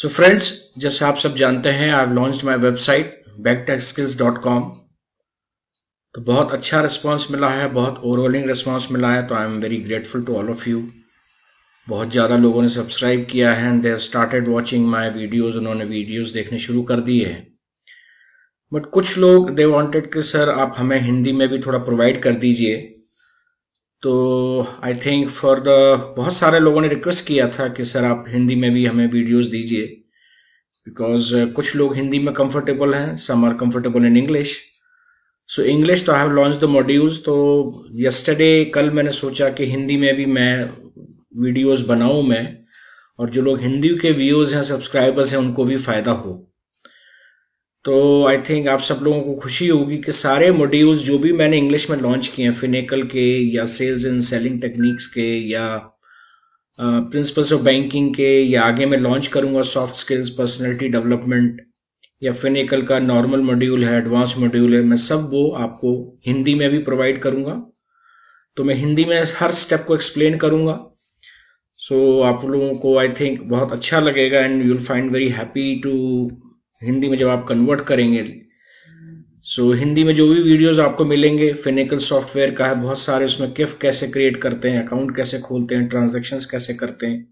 So friends जैसे आप सब जानते हैं I have launch my website backtechskills.com तो बहुत अच्छा रिस्पांस मिला है बहुत ओवरऑलिंग रिस्पांस मिला है तो I am very grateful to all of you बहुत ज़्यादा लोगों ने सब्सक्राइब किया है and they started watching my videos उन्होंने वीडियोस देखने शुरू कर दिए हैं बट कुछ लोग दे वांटेड कि सर आप हमें हिंदी में भी थोड़ा प्रोवाइड कर दीजिए तो आई थिंक फॉर द बहुत सारे लोगों ने रिक्वेस्ट किया था कि सर आप हिंदी में भी हमें वीडियोस दीजिए बिकॉज uh, कुछ लोग हिंदी में कंफर्टेबल हैं some are comfortable in English so English तो I have launch the modules तो यस्टरडे कल मैंने सोचा कि हिंदी में भी मैं वीडियोस बनाऊं मैं और जो लोग हिंदी के व्यूज़ हैं सब्सक्राइबर्स हैं उनको भी फ़ायदा हो तो आई थिंक आप सब लोगों को खुशी होगी कि सारे मॉड्यूल्स जो भी मैंने इंग्लिश में लॉन्च किए हैं फिनेकल के या सेल्स एंड सेलिंग टेक्निक्स के या प्रिंसिपल्स ऑफ बैंकिंग के या आगे मैं लॉन्च करूंगा सॉफ्ट स्किल्स पर्सनैलिटी डेवलपमेंट या फिनेकल का नॉर्मल मॉड्यूल है एडवांस मॉड्यूल है मैं सब वो आपको हिंदी में भी प्रोवाइड करूंगा तो मैं हिंदी में हर स्टेप को एक्सप्लेन करूंगा सो so, आप लोगों को आई थिंक बहुत अच्छा लगेगा and you will find very happy to Hindi में जब आप कन्वर्ट करेंगे सो so, हिंदी में जो भी वीडियोस आपको मिलेंगे फिनेकल सॉफ्टवेयर का है बहुत सारे उसमें किफ कैसे क्रिएट करते हैं अकाउंट कैसे खोलते हैं ट्रांजेक्शन कैसे करते हैं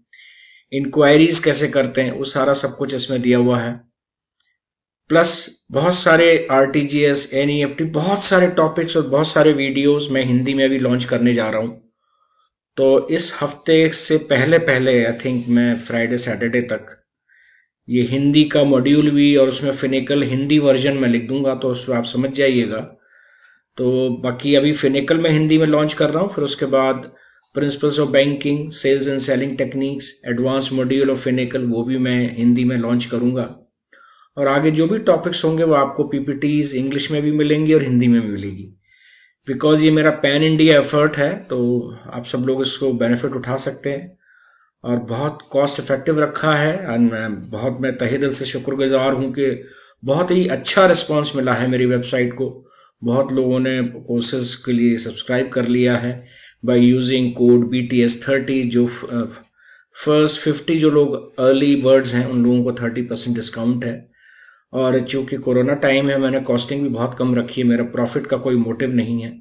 इंक्वायरीज कैसे करते हैं वो सारा सब कुछ इसमें दिया हुआ है प्लस बहुत सारे R T G S N E F T बहुत सारे टॉपिक्स और बहुत सारे वीडियोस मैं हिंदी में भी लॉन्च करने जा रहा हूँ तो इस हफ्ते से पहले पहले आई थिंक मैं फ्राइडे सैटरडे तक ये हिंदी का मॉड्यूल भी और उसमें फिनिकल हिंदी वर्जन में लिख दूंगा तो उसमें आप समझ जाइएगा तो बाकी अभी फिनिकल में हिंदी में लॉन्च कर रहा हूँ फिर उसके बाद principles of banking sales and selling techniques advance module of Finacle वो भी मैं हिंदी में लॉन्च करूंगा और आगे जो भी टॉपिक्स होंगे वो आपको पीपीटीज इंग्लिश में भी मिलेंगी और हिंदी में भी मिलेगी बिकॉज ये मेरा पैन इंडिया एफर्ट है तो आप सब लोग इसको बेनिफिट उठा सकते हैं और बहुत कॉस्ट इफेक्टिव रखा है एंड मैं बहुत मैं तहे दिल से शुक्रगुजार हूँ कि बहुत ही अच्छा रिस्पांस मिला है मेरी वेबसाइट को बहुत लोगों ने कोर्सेज के लिए सब्सक्राइब कर लिया है by using code B T S thirty जो फर्स्ट फिफ्टी uh, जो लोग अर्ली बर्ड्स हैं उन लोगों को थर्टी परसेंट डिस्काउंट है और चूंकि कोरोना टाइम है मैंने कॉस्टिंग भी बहुत कम रखी है मेरा प्रॉफिट का कोई मोटिव नहीं है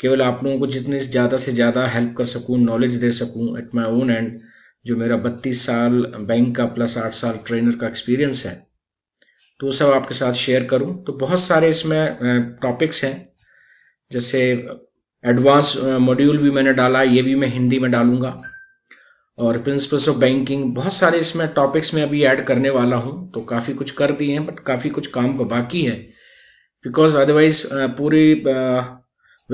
केवल आप लोगों को जितनी ज़्यादा से ज़्यादा हेल्प कर सकूँ नॉलेज दे सकूँ एट माई ओन एंड जो मेरा बत्तीस साल बैंक का प्लस आठ साल ट्रेनर का एक्सपीरियंस है तो सब आपके साथ शेयर करूं तो बहुत सारे इसमें टॉपिक्स हैं जैसे एडवांस मॉड्यूल भी मैंने डाला ये भी मैं हिंदी में डालूंगा और प्रिंसिपल्स ऑफ बैंकिंग बहुत सारे इसमें टॉपिक्स में अभी ऐड करने वाला हूं तो काफ़ी कुछ कर दिए हैं बट काफ़ी कुछ काम का बाकी है बिकॉज अदरवाइज पूरी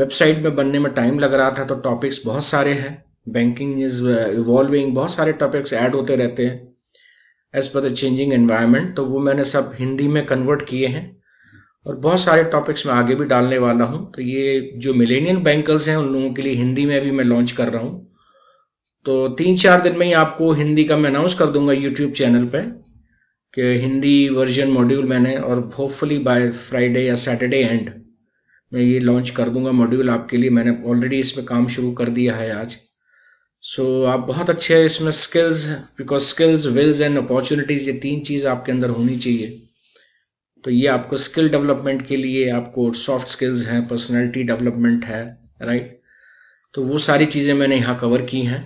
वेबसाइट में बनने में टाइम लग रहा था तो टॉपिक्स बहुत सारे हैं बैंकिंग इज इवॉल्विंग बहुत सारे टॉपिक्स ऐड होते रहते हैं as per the changing environment तो वो मैंने सब हिंदी में कन्वर्ट किए हैं और बहुत सारे टॉपिक्स मैं आगे भी डालने वाला हूँ तो ये जो मिलेनियन बैंकर्स हैं उन लोगों के लिए हिंदी में भी मैं लॉन्च कर रहा हूँ तो तीन चार दिन में ही आपको हिंदी का मैं अनाउंस कर दूंगा यूट्यूब चैनल पर कि हिंदी वर्जन मॉड्यूल मैंने और hopefully by Friday or Saturday and मैं ये लॉन्च कर दूंगा मॉड्यूल आपके लिए मैंने ऑलरेडी इस पर काम शुरू कर दिया है आज सो so, आप बहुत अच्छे हैं इसमें skills because skills wills and opportunities ये तीन चीज़ आपके अंदर होनी चाहिए तो ये आपको स्किल डेवलपमेंट के लिए आपको सॉफ्ट स्किल्स हैं पर्सनैलिटी डेवलपमेंट है राइट right? तो वो सारी चीज़ें मैंने यहाँ कवर की हैं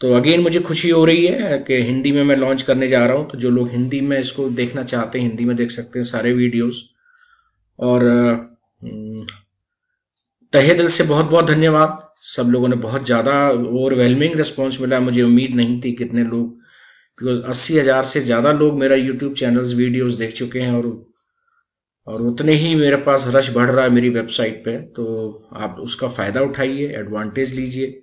तो अगेन मुझे खुशी हो रही है कि हिंदी में मैं लॉन्च करने जा रहा हूँ तो जो लोग हिंदी में इसको देखना चाहते हैं हिंदी में देख सकते हैं सारे वीडियोस और तहे दिल से बहुत बहुत धन्यवाद सब लोगों ने बहुत ज़्यादा ओवरवेलमिंग रिस्पॉन्स मिला मुझे उम्मीद नहीं थी कितने लोग बिकॉज अस्सी हज़ार से ज़्यादा लोग मेरा यूट्यूब चैनल्स वीडियोज देख चुके हैं और और उतने ही मेरे पास रश बढ़ रहा है मेरी वेबसाइट पे तो आप उसका फ़ायदा उठाइए एडवांटेज लीजिए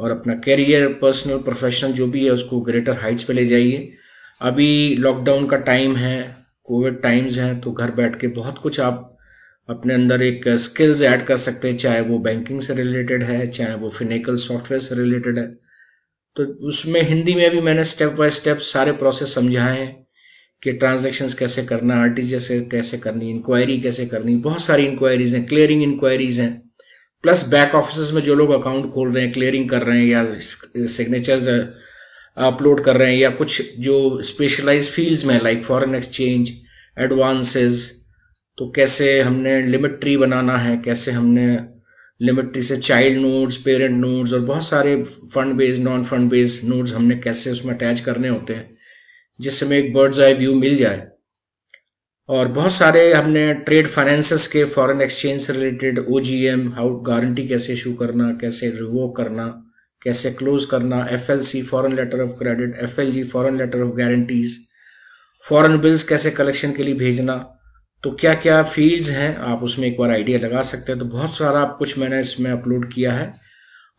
और अपना करियर पर्सनल प्रोफेशनल जो भी है उसको ग्रेटर हाइट्स पे ले जाइए अभी लॉकडाउन का टाइम है कोविड टाइम्स हैं तो घर बैठ के बहुत कुछ आप अपने अंदर एक स्किल्स ऐड कर सकते हैं चाहे वो बैंकिंग से रिलेटेड है चाहे वो फिनेकल सॉफ्टवेयर से रिलेटेड है तो उसमें हिंदी में भी मैंने स्टेप बाय स्टेप सारे प्रोसेस समझाए हैं कि ट्रांजेक्शन कैसे करना आर टी कैसे करनी इंक्वायरी कैसे करनी बहुत सारी इंक्वायरीज हैं क्लियरिंग इंक्वायरीज हैं प्लस बैक ऑफिस में जो लोग अकाउंट खोल रहे हैं क्लियरिंग कर रहे हैं या सिग्नेचर्स अपलोड uh, कर रहे हैं या कुछ जो स्पेशलाइज फील्ड्स में लाइक फॉरेन एक्सचेंज एडवांसेस तो कैसे हमने लिमिट ट्री बनाना है कैसे हमने लिमिट ट्री से चाइल्ड नोड्स पेरेंट नोड्स और बहुत सारे fund based non fund based nodes हमने कैसे उसमें अटैच करने होते हैं जिससे हमें एक बर्ड्स आई व्यू मिल जाए और बहुत सारे हमने ट्रेड फाइनेंसेस के फॉरेन एक्सचेंज से related O G M how guarantee कैसे इशू करना कैसे रिवोक करना कैसे क्लोज करना F L C foreign letter of credit F L G foreign letter of guarantees foreign bills कैसे कलेक्शन के लिए भेजना तो क्या क्या फील्ड्स हैं आप उसमें एक बार आइडिया लगा सकते हैं तो बहुत सारा कुछ मैंने इसमें अपलोड किया है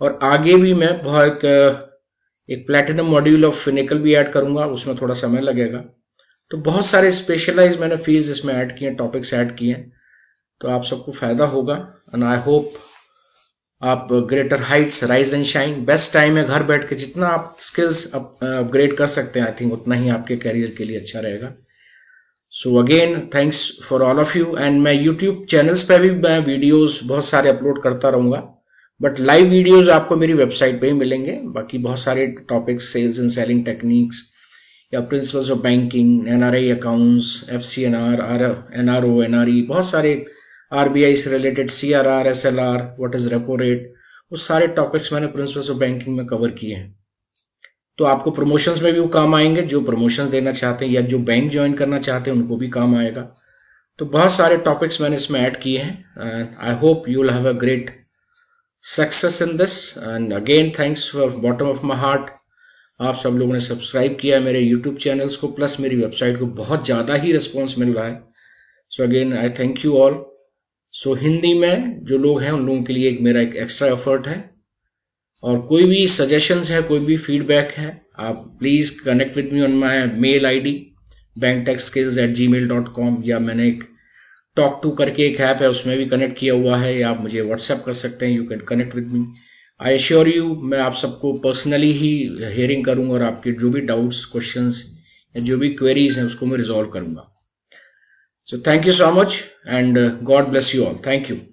और आगे भी मैं बहुत एक प्लेटिनम मॉड्यूल ऑफ फिनिकल भी ऐड करूंगा उसमें थोड़ा समय लगेगा तो बहुत सारे स्पेशलाइज मैंने फील्ड्स इसमें ऐड किए टॉपिक्स ऐड किए हैं तो आप सबको फायदा होगा एंड आई होप आप greater heights rise and shine best time है घर बैठ के जितना आप स्किल्स अपग्रेड कर सकते हैं आई थिंक उतना ही आपके करियर के लिए अच्छा रहेगा so again thanks for all of you and मैं यूट्यूब चैनल्स पे भी मैं वीडियोस बहुत सारे अपलोड करता रहूंगा बट लाइव वीडियोस आपको मेरी वेबसाइट पे ही मिलेंगे बाकी बहुत सारे topics sales and selling techniques या principles of banking N R I accounts F C N R R N R O N R E बहुत सारे आर बी आई से related C R R S L R what is repo rate वो सारे topics मैंने principles of banking में cover किए हैं तो आपको प्रमोशंस में भी वो काम आएंगे जो प्रमोशन देना चाहते हैं या जो बैंक ज्वाइन करना चाहते हैं उनको भी काम आएगा तो बहुत सारे टॉपिक्स मैंने इसमें ऐड किए हैं I hope you have a great success in this and again thanks for bottom of my heart आप सब लोगों ने सब्सक्राइब किया है मेरे यूट्यूब चैनल्स को प्लस मेरी वेबसाइट को बहुत ज़्यादा ही रिस्पॉन्स मिल रहा है so again I thank you all so Hindi में जो लोग हैं उन लोगों के लिए एक मेरा एक एक्स्ट्रा एफर्ट है और कोई भी सजेशंस है कोई भी फीडबैक है आप please connect with me on my mail ID bank skills at G mail dot com या मैंने एक टॉक टू करके एक ऐप है उसमें भी कनेक्ट किया हुआ है या आप मुझे व्हाट्सएप कर सकते हैं you can connect with me I sure you मैं आप सबको पर्सनली ही हेयरिंग करूंगा और आपके जो भी डाउट्स क्वेश्चन या जो भी क्वेरीज हैं उसको मैं रिजोल्व करूंगा so thank you so much and God bless you all thank you